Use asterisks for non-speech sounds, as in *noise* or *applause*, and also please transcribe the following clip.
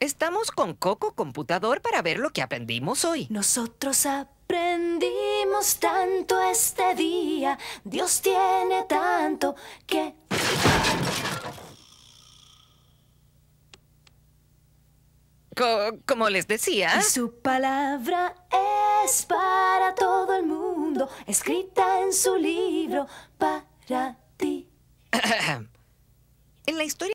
Estamos con Coco Computador para ver lo que aprendimos hoy. Nosotros aprendimos tanto este día. Dios tiene tanto que... como les decía... su palabra es para todo el mundo, escrita en su libro para ti. *coughs* en la historia...